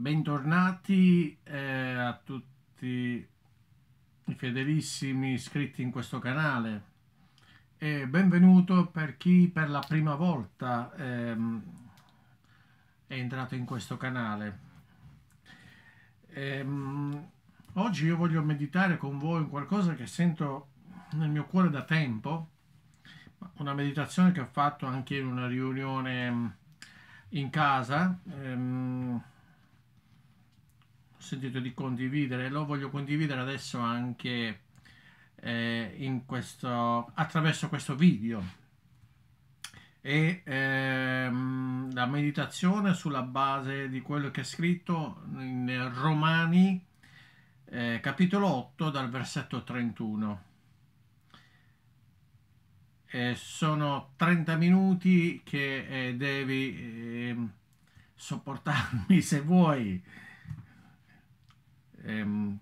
Bentornati eh, a tutti i fedelissimi iscritti in questo canale e benvenuto per chi per la prima volta ehm, è entrato in questo canale. Ehm, oggi io voglio meditare con voi in qualcosa che sento nel mio cuore da tempo, una meditazione che ho fatto anche in una riunione ehm, in casa. Ehm, ho sentito di condividere lo voglio condividere adesso anche eh, in questo, attraverso questo video e ehm, la meditazione sulla base di quello che è scritto in Romani eh, capitolo 8 dal versetto 31 eh, sono 30 minuti che eh, devi ehm, sopportarmi se vuoi Ehm,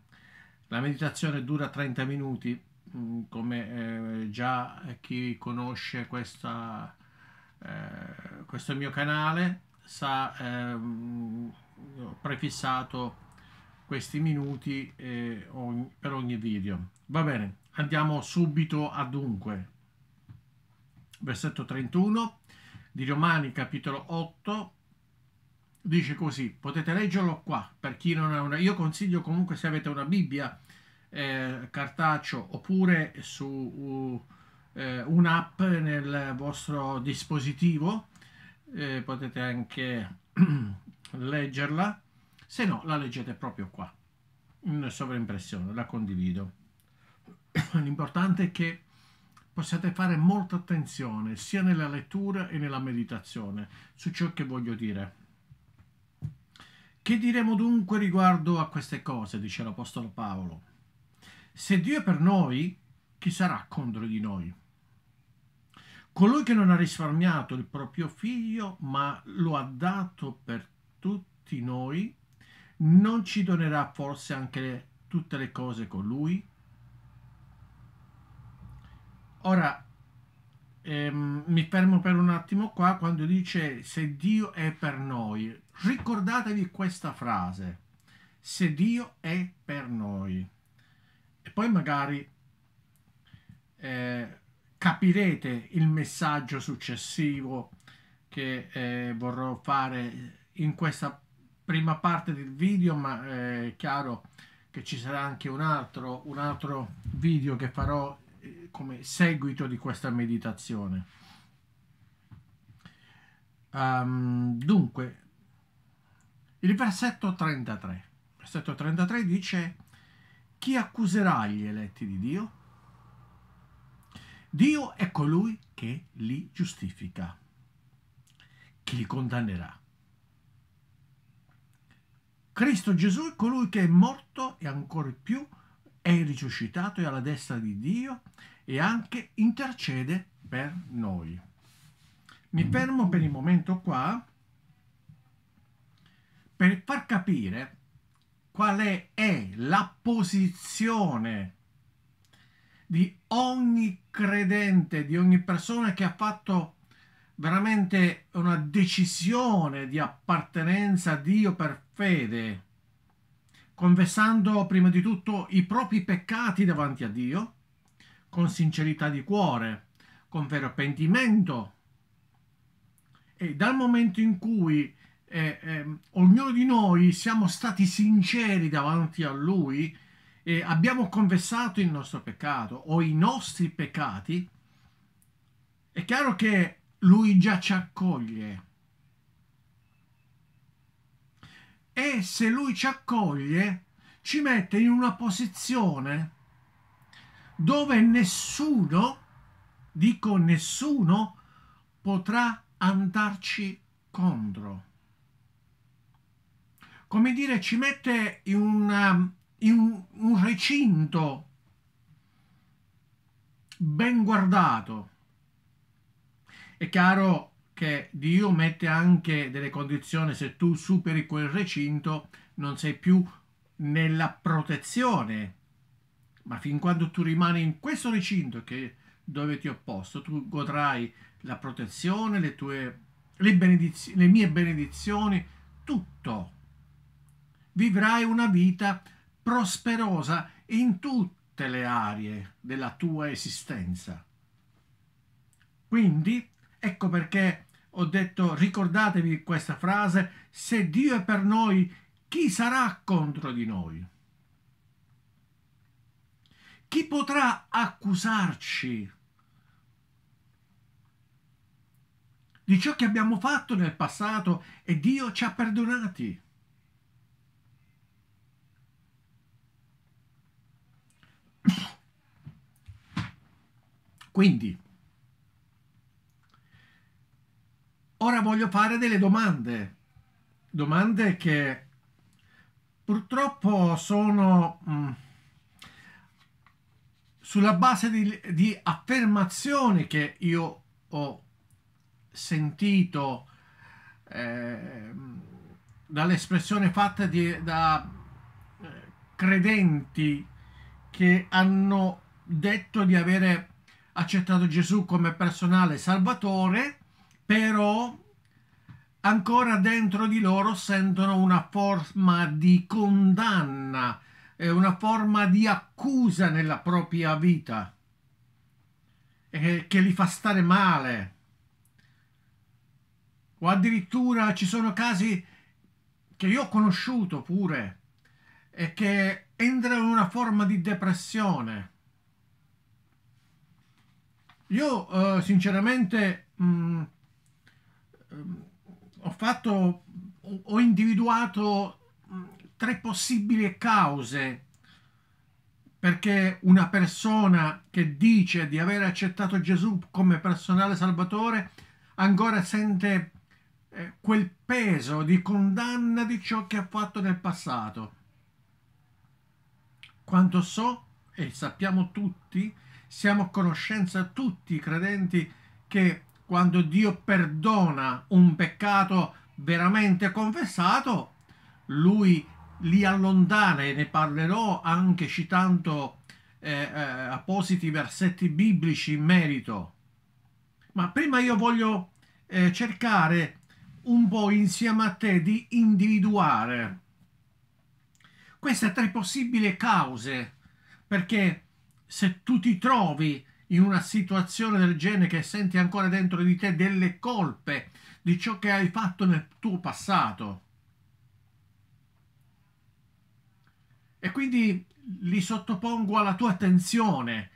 la meditazione dura 30 minuti, mm, come eh, già chi conosce questa, eh, questo mio canale sa, ehm, ho prefissato questi minuti eh, ogni, per ogni video. Va bene, andiamo subito a dunque. Versetto 31 di Romani capitolo 8 dice così, potete leggerlo qua, per chi non ha una... Io consiglio comunque se avete una Bibbia, eh, cartaceo, oppure su uh, un'app nel vostro dispositivo, eh, potete anche leggerla, se no la leggete proprio qua, in sovraimpressione, la condivido. L'importante è che possiate fare molta attenzione sia nella lettura e nella meditazione su ciò che voglio dire. Che diremo dunque riguardo a queste cose? dice l'Apostolo Paolo. Se Dio è per noi, chi sarà contro di noi? Colui che non ha risparmiato il proprio figlio, ma lo ha dato per tutti noi, non ci donerà forse anche tutte le cose con lui? Ora, ehm, mi fermo per un attimo qua quando dice se Dio è per noi, Ricordatevi questa frase, se Dio è per noi. E poi magari eh, capirete il messaggio successivo che eh, vorrò fare in questa prima parte del video, ma eh, è chiaro che ci sarà anche un altro, un altro video che farò eh, come seguito di questa meditazione. Um, dunque, il versetto 33. Il versetto 33 dice, chi accuserà gli eletti di Dio? Dio è colui che li giustifica. Chi li condannerà? Cristo Gesù è colui che è morto e ancora più è risuscitato e alla destra di Dio e anche intercede per noi. Mi fermo per il momento qua per far capire qual è, la posizione di ogni credente, di ogni persona che ha fatto veramente una decisione di appartenenza a Dio per fede, confessando prima di tutto i propri peccati davanti a Dio, con sincerità di cuore, con vero pentimento. E dal momento in cui eh, eh, ognuno di noi siamo stati sinceri davanti a Lui e abbiamo confessato il nostro peccato o i nostri peccati, è chiaro che Lui già ci accoglie. E se Lui ci accoglie, ci mette in una posizione dove nessuno, dico nessuno, potrà andarci contro come dire, ci mette in, una, um, in un recinto ben guardato. È chiaro che Dio mette anche delle condizioni, se tu superi quel recinto non sei più nella protezione, ma fin quando tu rimani in questo recinto che, dove ti ho posto, tu godrai la protezione, le tue le, benediz- le mie benedizioni, tutto vivrai una vita prosperosa in tutte le aree della tua esistenza. Quindi, ecco perché ho detto ricordatevi questa frase, se Dio è per noi, chi sarà contro di noi? Chi potrà accusarci di ciò che abbiamo fatto nel passato e Dio ci ha perdonati? Quindi, ora voglio fare delle domande, domande che purtroppo sono mm, sulla base di, di, affermazioni che io ho sentito eh, dall'espressione fatta di, da eh, credenti che hanno detto di avere accettato Gesù come personale salvatore, però ancora dentro di loro sentono una forma di condanna, eh, una forma di accusa nella propria vita eh, che li fa stare male. O addirittura ci sono casi che io ho conosciuto pure e che entra in una forma di depressione. Io eh, sinceramente mh, mm, mm, ho fatto, ho individuato mm, tre possibili cause perché una persona che dice di aver accettato Gesù come personale salvatore ancora sente eh, quel peso di condanna di ciò che ha fatto nel passato. Quanto so, e sappiamo tutti, siamo a conoscenza tutti i credenti che quando Dio perdona un peccato veramente confessato, lui li allontana e ne parlerò anche citando eh, eh, appositi versetti biblici in merito. Ma prima io voglio eh, cercare un po' insieme a te di individuare queste tre possibili cause, perché se tu ti trovi in una situazione del genere che senti ancora dentro di te delle colpe di ciò che hai fatto nel tuo passato. E quindi li sottopongo alla tua attenzione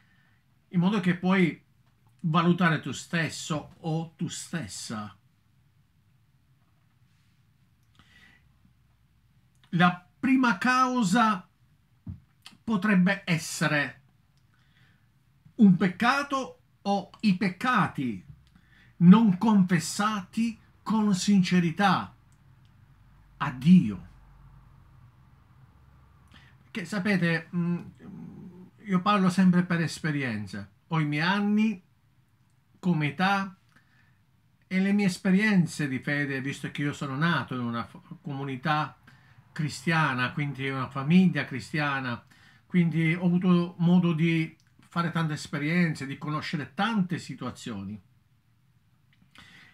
in modo che puoi valutare tu stesso o tu stessa. La prima causa potrebbe essere un peccato o i peccati non confessati con sincerità a Dio. Che sapete, mm, io parlo sempre per esperienza, ho i miei anni come età e le mie esperienze di fede, visto che io sono nato in una comunità cristiana, quindi una famiglia cristiana, quindi ho avuto modo di fare tante esperienze, di conoscere tante situazioni.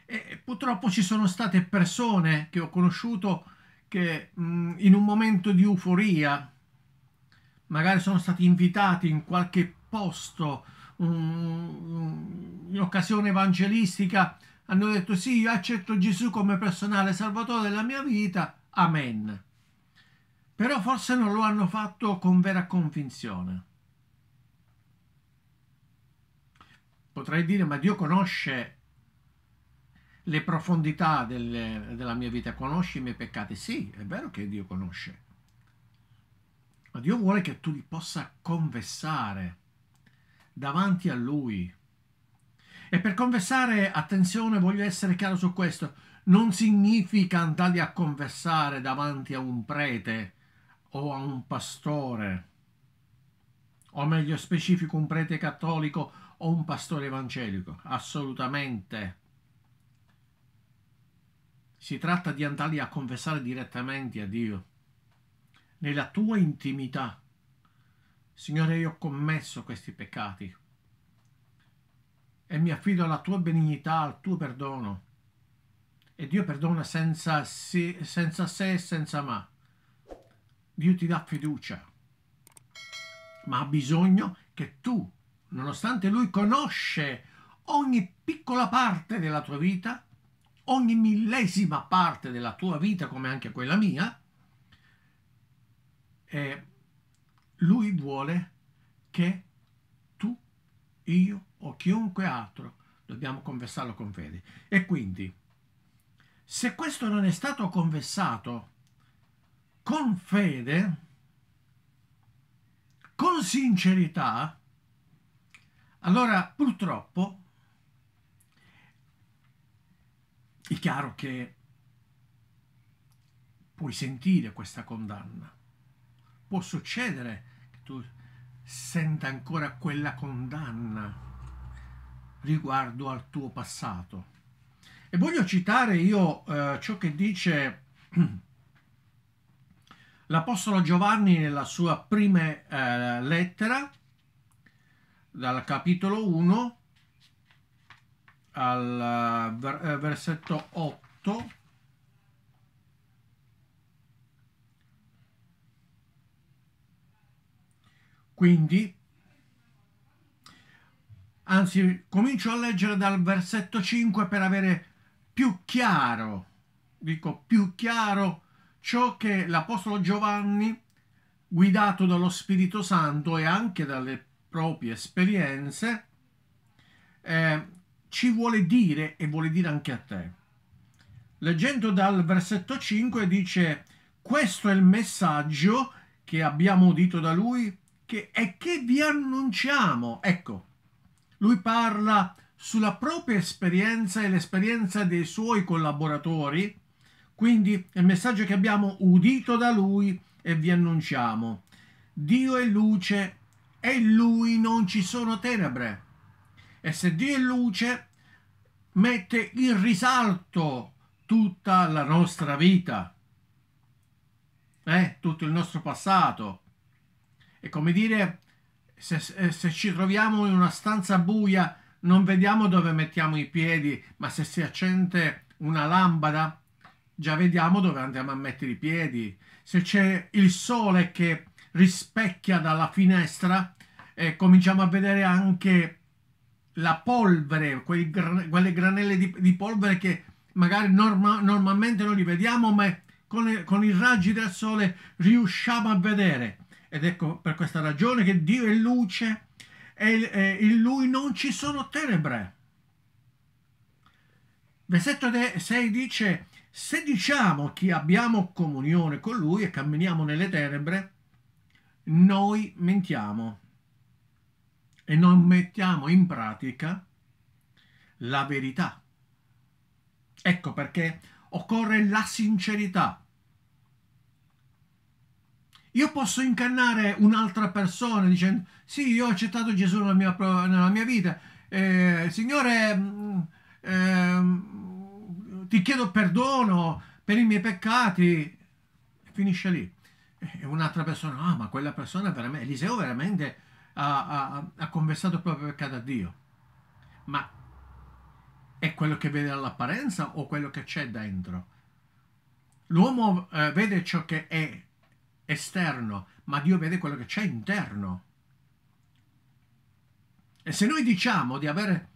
E purtroppo ci sono state persone che ho conosciuto che mh, in un momento di euforia, magari sono stati invitati in qualche posto, um, in occasione evangelistica, hanno detto sì, io accetto Gesù come personale salvatore della mia vita, amen. Però forse non lo hanno fatto con vera convinzione. Potrei dire, ma Dio conosce le profondità del, della mia vita, conosce i miei peccati. Sì, è vero che Dio conosce, ma Dio vuole che tu li possa confessare davanti a Lui. E per confessare, attenzione, voglio essere chiaro su questo, non significa andarli a confessare davanti a un prete o a un pastore, o meglio specifico un prete cattolico o un pastore evangelico, assolutamente. Si tratta di andarli a confessare direttamente a Dio, nella tua intimità. Signore, io ho commesso questi peccati e mi affido alla tua benignità, al tuo perdono. E Dio perdona senza, sì, senza se e senza ma. Dio ti dà fiducia, ma ha bisogno che tu, nonostante Lui conosce ogni piccola parte della tua vita, ogni millesima parte della tua vita, come anche quella mia, eh, Lui vuole che tu, io o chiunque altro dobbiamo confessarlo con fede. E quindi, se questo non è stato confessato, con fede, con sincerità, allora purtroppo è chiaro che puoi sentire questa condanna. Può succedere che tu senta ancora quella condanna riguardo al tuo passato. E voglio citare io eh, ciò che dice L'Apostolo Giovanni nella sua prima eh, lettera, dal capitolo 1 al eh, ver eh, versetto 8, quindi, anzi comincio a leggere dal versetto 5 per avere più chiaro, dico più chiaro, ciò che l'Apostolo Giovanni, guidato dallo Spirito Santo e anche dalle proprie esperienze, eh, ci vuole dire e vuole dire anche a te. Leggendo dal versetto 5 dice, questo è il messaggio che abbiamo udito da lui che, e che vi annunciamo. Ecco, lui parla sulla propria esperienza e l'esperienza dei suoi collaboratori quindi è il messaggio che abbiamo udito da lui e vi annunciamo. Dio è luce e in lui non ci sono tenebre. E se Dio è luce, mette in risalto tutta la nostra vita, eh? tutto il nostro passato. È come dire, se, se ci troviamo in una stanza buia, non vediamo dove mettiamo i piedi, ma se si accende una lampada, già vediamo dove andiamo a mettere i piedi. Se c'è il sole che rispecchia dalla finestra, eh, cominciamo a vedere anche la polvere, gran quelle granelle di, di, polvere che magari norma normalmente non li vediamo, ma con, con i raggi del sole riusciamo a vedere. Ed ecco per questa ragione che Dio è luce e in lui non ci sono tenebre. Versetto 6 dice se diciamo che abbiamo comunione con Lui e camminiamo nelle tenebre, noi mentiamo e non mettiamo in pratica la verità. Ecco perché occorre la sincerità. Io posso incannare un'altra persona dicendo sì, io ho accettato Gesù nella mia, nella mia vita, eh, Signore, eh, ti chiedo perdono per i miei peccati. E finisce lì. E un'altra persona, ah, ma quella persona veramente, Eliseo veramente ha, ha, ha confessato il proprio peccato a Dio. Ma è quello che vede dall'apparenza o quello che c'è dentro? L'uomo eh, vede ciò che è esterno, ma Dio vede quello che c'è interno. E se noi diciamo di aver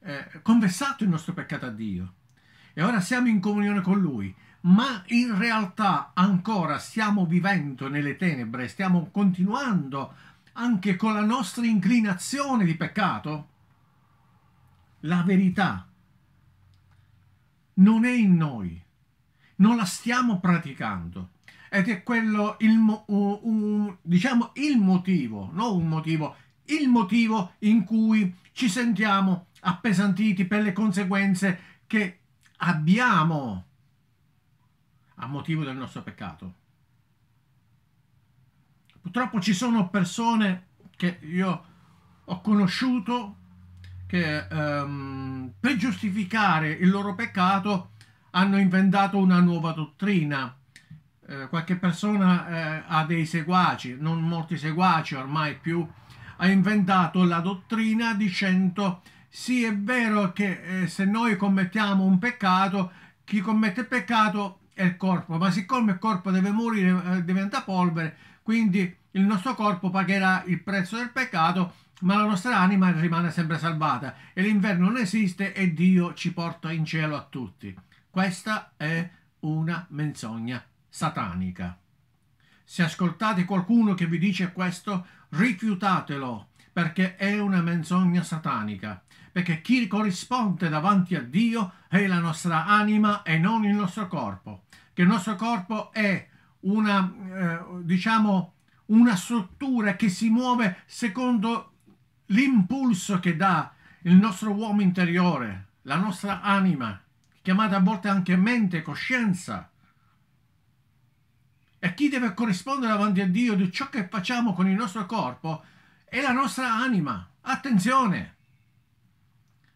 eh, confessato il nostro peccato a Dio, e ora siamo in comunione con Lui, ma in realtà ancora stiamo vivendo nelle tenebre, stiamo continuando anche con la nostra inclinazione di peccato? La verità non è in noi, non la stiamo praticando. Ed è quello il, mo, uh, diciamo il motivo, non un motivo, il motivo in cui ci sentiamo appesantiti per le conseguenze che abbiamo a motivo del nostro peccato. Purtroppo ci sono persone che io ho conosciuto che ehm, per giustificare il loro peccato hanno inventato una nuova dottrina. Eh, qualche persona eh, ha dei seguaci, non molti seguaci ormai più, ha inventato la dottrina dicendo sì, è vero che eh, se noi commettiamo un peccato, chi commette il peccato è il corpo, ma siccome il corpo deve morire, eh, diventa polvere, quindi il nostro corpo pagherà il prezzo del peccato, ma la nostra anima rimane sempre salvata e l'inverno non esiste e Dio ci porta in cielo a tutti. Questa è una menzogna satanica. Se ascoltate qualcuno che vi dice questo, rifiutatelo perché è una menzogna satanica, perché chi corrisponde davanti a Dio è la nostra anima e non il nostro corpo, che il nostro corpo è una, eh, diciamo, una struttura che si muove secondo l'impulso che dà il nostro uomo interiore, la nostra anima, chiamata a volte anche mente, coscienza. E chi deve corrispondere davanti a Dio di ciò che facciamo con il nostro corpo è la nostra anima. Attenzione!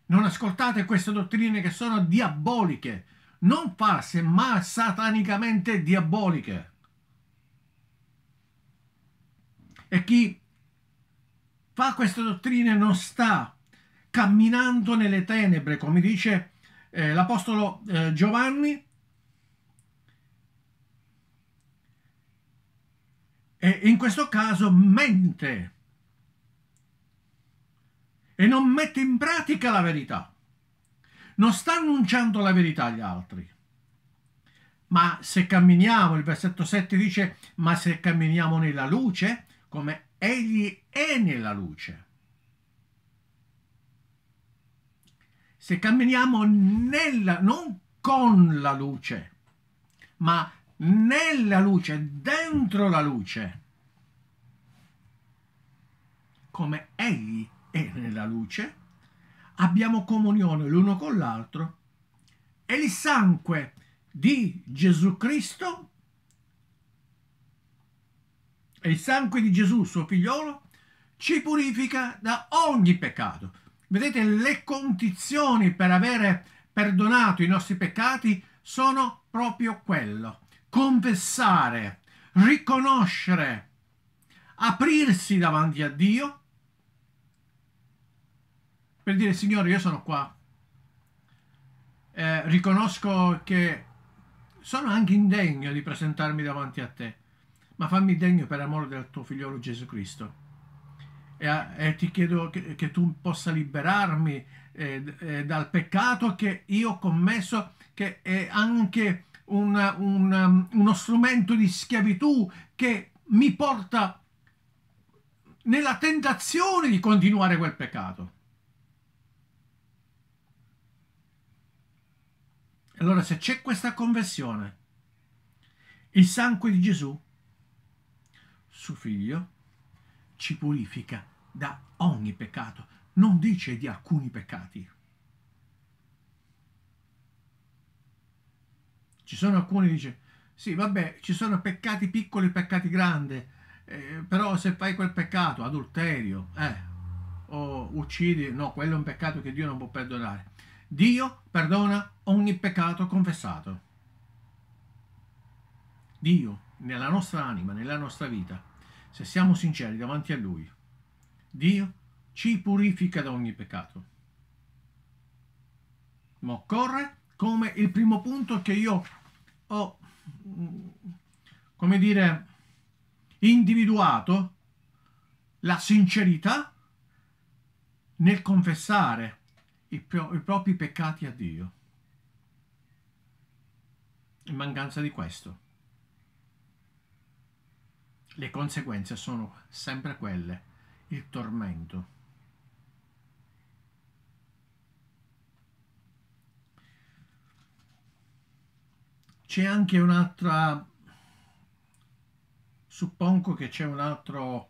Non ascoltate queste dottrine che sono diaboliche, non false, ma satanicamente diaboliche. E chi fa queste dottrine non sta camminando nelle tenebre, come dice eh, l'Apostolo eh, Giovanni, e in questo caso mente e non mette in pratica la verità. Non sta annunciando la verità agli altri. Ma se camminiamo, il versetto 7 dice, ma se camminiamo nella luce, come egli è nella luce. Se camminiamo nella, non con la luce, ma nella luce, dentro la luce, come egli è e nella luce, abbiamo comunione l'uno con l'altro e il sangue di Gesù Cristo e il sangue di Gesù, suo figliolo, ci purifica da ogni peccato. Vedete, le condizioni per avere perdonato i nostri peccati sono proprio quello. Confessare, riconoscere, aprirsi davanti a Dio per dire signore io sono qua, eh, riconosco che sono anche indegno di presentarmi davanti a te, ma fammi degno per amore del tuo figliolo Gesù Cristo. E, e ti chiedo che, che, tu possa liberarmi eh, eh, dal peccato che io ho commesso, che è anche una, una, um, uno strumento di schiavitù che mi porta nella tentazione di continuare quel peccato. Allora se c'è questa conversione, il sangue di Gesù, suo figlio, ci purifica da ogni peccato, non dice di alcuni peccati. Ci sono alcuni che dicono, sì vabbè, ci sono peccati piccoli e peccati grandi, eh, però se fai quel peccato, adulterio, eh, o uccidi, no, quello è un peccato che Dio non può perdonare. Dio perdona ogni peccato confessato. Dio, nella nostra anima, nella nostra vita, se siamo sinceri davanti a Lui, Dio ci purifica da ogni peccato. Ma occorre, come il primo punto che io ho, come dire, individuato, la sincerità nel confessare i, pro i propri peccati a Dio. In mancanza di questo, le conseguenze sono sempre quelle, il tormento. C'è anche un'altra, suppongo che c'è eh, un'altra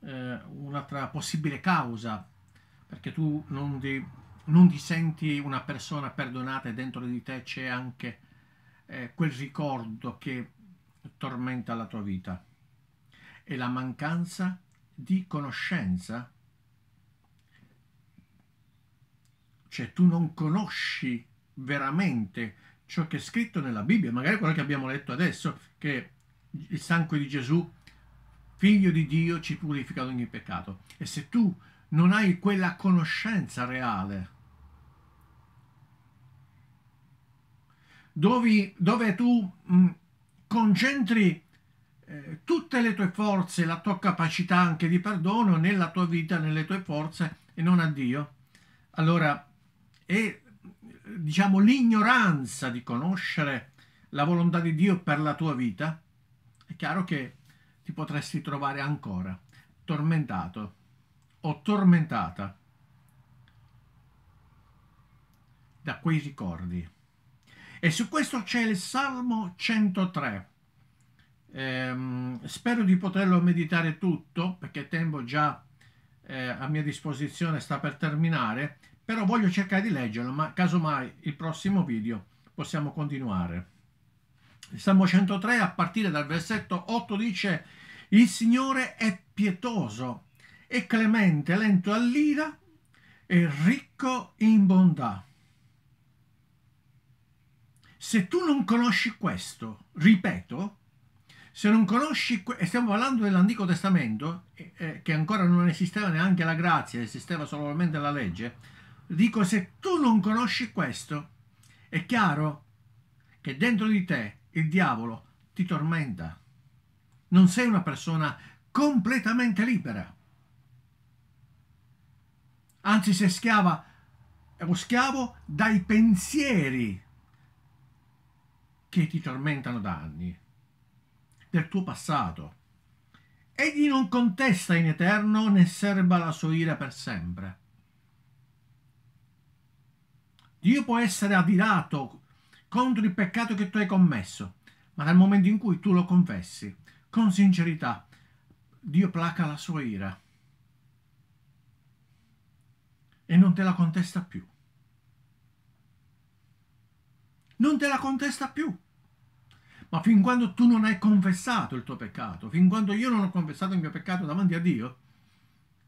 eh, un possibile causa, perché tu non di, non ti senti una persona perdonata e dentro di te c'è anche eh, quel ricordo che tormenta la tua vita e la mancanza di conoscenza. Cioè tu non conosci veramente ciò che è scritto nella Bibbia, magari quello che abbiamo letto adesso, che il sangue di Gesù, figlio di Dio, ci purifica da ogni peccato. E se tu non hai quella conoscenza reale dove, dove tu mh, mm, concentri eh, tutte le tue forze, la tua capacità anche di perdono nella tua vita, nelle tue forze e non a Dio. Allora, è diciamo l'ignoranza di conoscere la volontà di Dio per la tua vita, è chiaro che ti potresti trovare ancora tormentato o tormentata da quei ricordi. E su questo c'è il Salmo 103. Ehm, spero di poterlo meditare tutto perché il tempo già eh, a mia disposizione sta per terminare, però voglio cercare di leggerlo, ma casomai il prossimo video possiamo continuare. Il Salmo 103 a partire dal versetto 8 dice il Signore è pietoso, è clemente, lento all'ira e ricco in bontà. Se tu non conosci questo, ripeto, se non conosci, e stiamo parlando dell'Antico Testamento, eh, eh, che ancora non esisteva neanche la grazia, esisteva solamente la legge, dico se tu non conosci questo, è chiaro che dentro di te il diavolo ti tormenta. Non sei una persona completamente libera. Anzi, sei schiava o schiavo dai pensieri che ti tormentano da anni, del tuo passato. Egli non contesta in eterno né serba la sua ira per sempre. Dio può essere adirato contro il peccato che tu hai commesso, ma dal momento in cui tu lo confessi, con sincerità, Dio placa la sua ira e non te la contesta più. Non te la contesta più. Ma fin quando tu non hai confessato il tuo peccato, fin quando io non ho confessato il mio peccato davanti a Dio,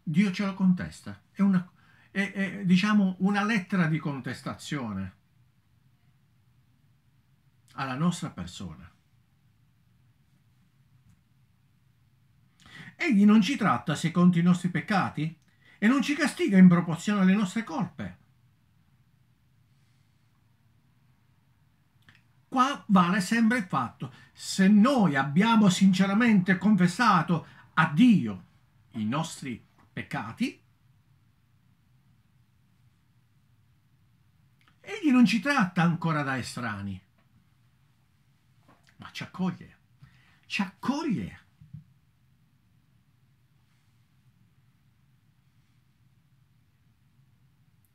Dio ce lo contesta. È una, è, è, diciamo, una lettera di contestazione alla nostra persona. Egli non ci tratta secondo i nostri peccati e non ci castiga in proporzione alle nostre colpe Qua vale sempre il fatto, se noi abbiamo sinceramente confessato a Dio i nostri peccati, Egli non ci tratta ancora da estranei, ma ci accoglie, ci accoglie.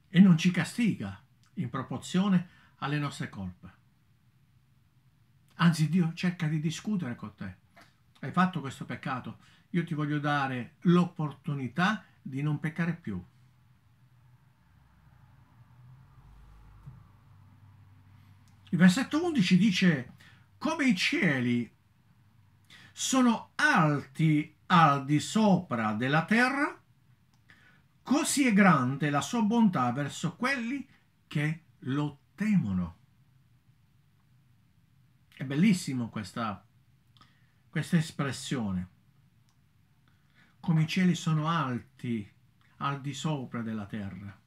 E non ci castiga in proporzione alle nostre colpe. Anzi, Dio cerca di discutere con te. Hai fatto questo peccato, io ti voglio dare l'opportunità di non peccare più. Il versetto 11 dice, come i cieli sono alti al di sopra della terra, così è grande la sua bontà verso quelli che lo temono. È bellissimo questa, questa espressione. Come i cieli sono alti al di sopra della terra.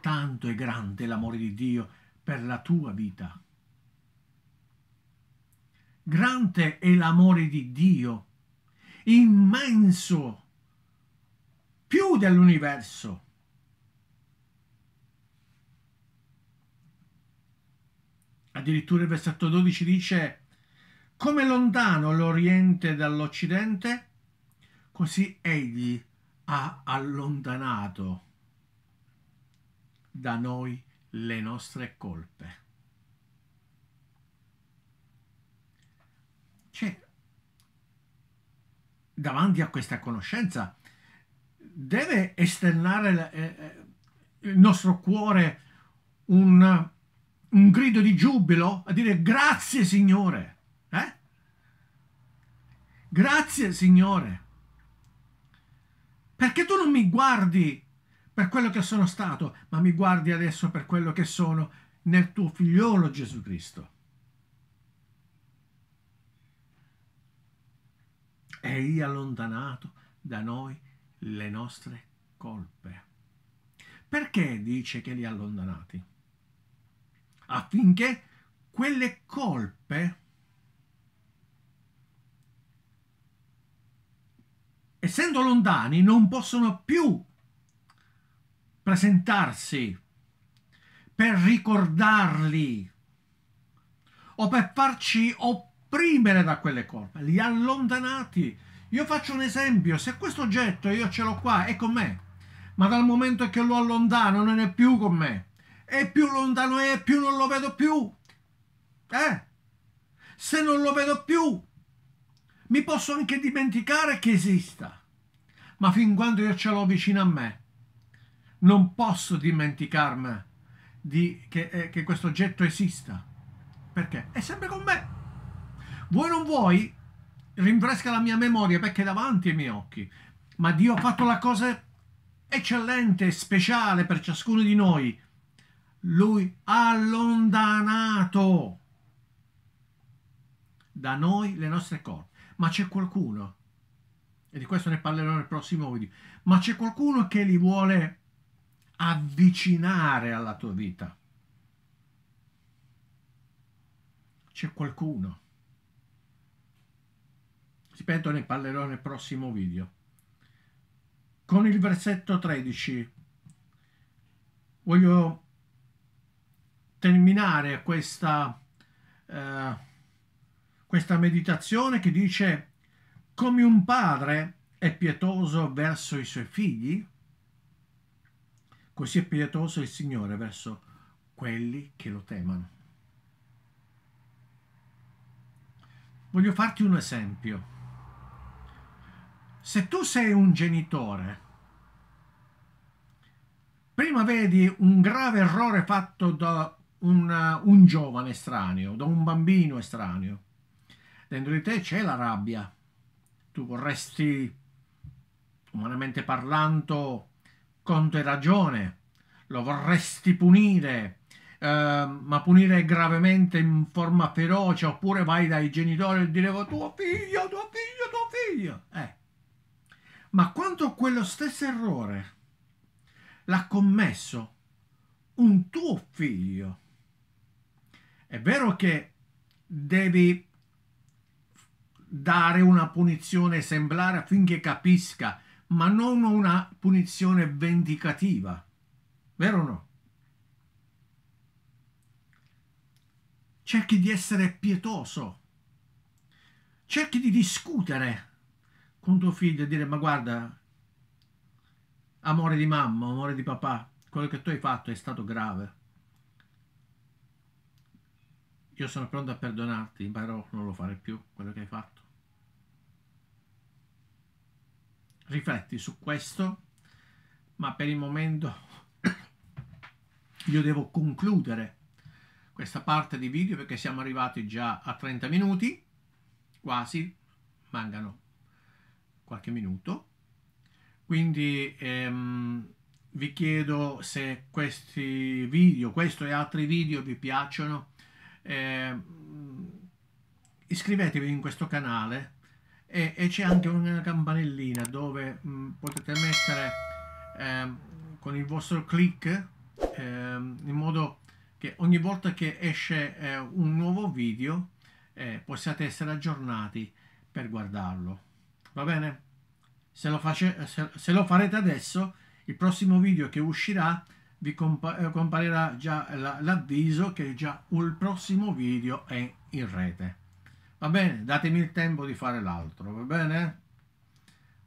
Tanto è grande l'amore di Dio per la tua vita. Grande è l'amore di Dio, immenso, più dell'universo Addirittura il versetto 12 dice, come lontano l'Oriente dall'Occidente, così egli ha allontanato da noi le nostre colpe. Cioè, davanti a questa conoscenza deve esternare eh, eh, il nostro cuore un un grido di giubilo, a dire grazie Signore. Eh? Grazie Signore. Perché tu non mi guardi per quello che sono stato, ma mi guardi adesso per quello che sono nel tuo figliolo Gesù Cristo. Egli ha allontanato da noi le nostre colpe. Perché dice che li ha allontanati? affinché quelle colpe essendo lontani non possono più presentarsi per ricordarli o per farci opprimere da quelle colpe, li allontanati. Io faccio un esempio, se questo oggetto io ce l'ho qua, è con me, ma dal momento che lo allontano non è più con me, e più lontano è, più non lo vedo più. Eh? Se non lo vedo più, mi posso anche dimenticare che esista, ma fin quando io ce l'ho vicino a me, non posso dimenticarmi di, che, eh, che questo oggetto esista, perché è sempre con me. Vuoi non vuoi, rinfresca la mia memoria perché è davanti ai miei occhi, ma Dio ha fatto la cosa eccellente, speciale per ciascuno di noi lui allontanato da noi le nostre corde. Ma c'è qualcuno, e di questo ne parlerò nel prossimo video, ma c'è qualcuno che li vuole avvicinare alla tua vita. C'è qualcuno. Ripeto, ne parlerò nel prossimo video. Con il versetto 13 voglio terminare questa, eh, questa meditazione che dice come un padre è pietoso verso i suoi figli, così è pietoso il Signore verso quelli che lo temono. Voglio farti un esempio. Se tu sei un genitore, prima vedi un grave errore fatto da un, un giovane estraneo, da un bambino estraneo. Dentro di te c'è la rabbia. Tu vorresti, umanamente parlando, conto e ragione, lo vorresti punire, eh, ma punire gravemente in forma feroce, oppure vai dai genitori e dire oh, tuo figlio, tuo figlio, tuo figlio. Eh. Ma quanto quello stesso errore l'ha commesso un tuo figlio? È vero che devi dare una punizione esemplare affinché capisca, ma non una punizione vendicativa. Vero o no? Cerchi di essere pietoso. Cerchi di discutere con tuo figlio e dire ma guarda, amore di mamma, amore di papà, quello che tu hai fatto è stato grave io sono pronto a perdonarti, però non lo farei più quello che hai fatto. Rifletti su questo, ma per il momento io devo concludere questa parte di video perché siamo arrivati già a 30 minuti, quasi, mancano qualche minuto. Quindi ehm, vi chiedo se questi video, questo e altri video vi piacciono eh, iscrivetevi in questo canale e, e c'è anche una campanellina dove mh, mm, potete mettere eh, con il vostro clic eh, in modo che ogni volta che esce eh, un nuovo video eh, possiate essere aggiornati per guardarlo va bene se lo, face, se, se lo farete adesso il prossimo video che uscirà vi eh, comparirà già l'avviso che già il prossimo video è in rete. Va bene, datemi il tempo di fare l'altro, va bene?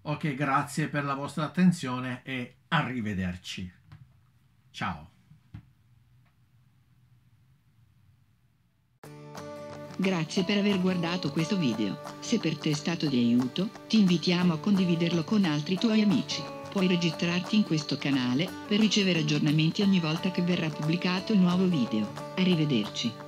Ok, grazie per la vostra attenzione e arrivederci. Ciao. Grazie per aver guardato questo video. Se per te è stato di aiuto, ti invitiamo a condividerlo con altri tuoi amici. Puoi registrarti in questo canale per ricevere aggiornamenti ogni volta che verrà pubblicato il nuovo video. Arrivederci.